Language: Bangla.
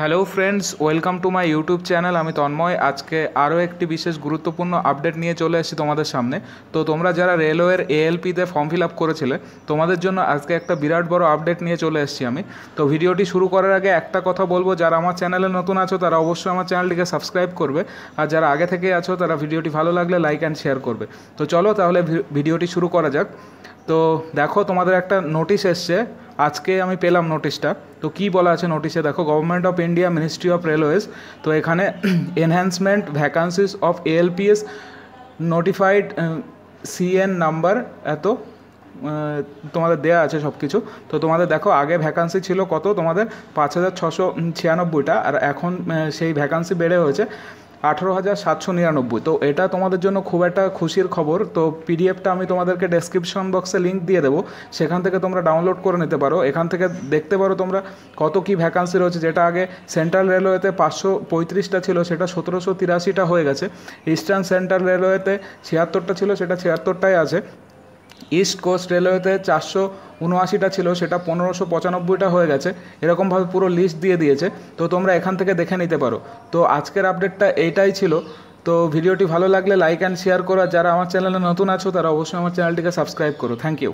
hello friends welcome to my YouTube channel আমি তন্ময় আজকে আরও একটি বিশেষ গুরুত্বপূর্ণ আপডেট নিয়ে চলে এসেছি তোমাদের সামনে তো তোমরা যারা রেলওয়ের এএলপিতে ফর্ম ফিল আপ করেছিলে তোমাদের জন্য আজকে একটা বিরাট বড় আপডেট নিয়ে চলে এসেছি আমি তো ভিডিওটি শুরু করার আগে একটা কথা বলবো যারা আমার চ্যানেলে নতুন আছো তারা অবশ্যই আমার চ্যানেলটিকে সাবস্ক্রাইব করবে আর যারা আগে থেকে আছো তারা ভিডিওটি ভালো লাগলে লাইক অ্যান্ড শেয়ার করবে তো চলো তাহলে ভিডিওটি শুরু করা যাক তো দেখো তোমাদের একটা নোটিশ এসছে আজকে আমি পেলাম নোটিশটা তো কি বলা আছে নোটিশে দেখো Government of India Ministry of Railways তো এখানে enhancement vacancies of ALPs notified CN number এত uh, তোমাদের দেয়া আছে সব কিছু তো তোমাদের দেখো আগে ভ্যাকান্সি ছিল কত তোমাদের পাঁচ হাজার ছশো ছিয়ানব্বইটা আর এখন uh, সেই ভ্যাকান্সি বেড়ে হয়েছে আঠেরো হাজার সাতশো নিরানব্বই তো এটা তোমাদের জন্য খুব একটা খুশির খবর তো পিডিএফটা আমি তোমাদেরকে ডেসক্রিপশন বক্সে লিঙ্ক দিয়ে দেবো সেখান থেকে তোমরা ডাউনলোড করে নিতে পারো এখান থেকে দেখতে পারো তোমরা কত কি ভ্যাকান্সি রয়েছে যেটা আগে সেন্ট্রাল রেলওয়েতে পাঁচশো পঁয়ত্রিশটা ছিল সেটা সতেরোশো তিরাশিটা হয়ে গেছে ইস্টার্ন সেন্ট্রাল রেলওয়েতে ছিয়াত্তরটা ছিল সেটা ছিয়াত্তরটাই আছে ইস্ট কোস্ট রেলওয়েতে চারশো উনআশিটা ছিল সেটা পনেরোশো পঁচানব্বইটা হয়ে গেছে এরকমভাবে পুরো লিস্ট দিয়ে দিয়েছে তো তোমরা এখান থেকে দেখে নিতে পারো তো আজকের আপডেটটা এইটাই ছিল তো ভিডিওটি ভালো লাগলে লাইক অ্যান্ড শেয়ার করো যারা আমার চ্যানেলে নতুন আছো তারা অবশ্যই আমার চ্যানেলটিকে সাবস্ক্রাইব করো থ্যাংক ইউ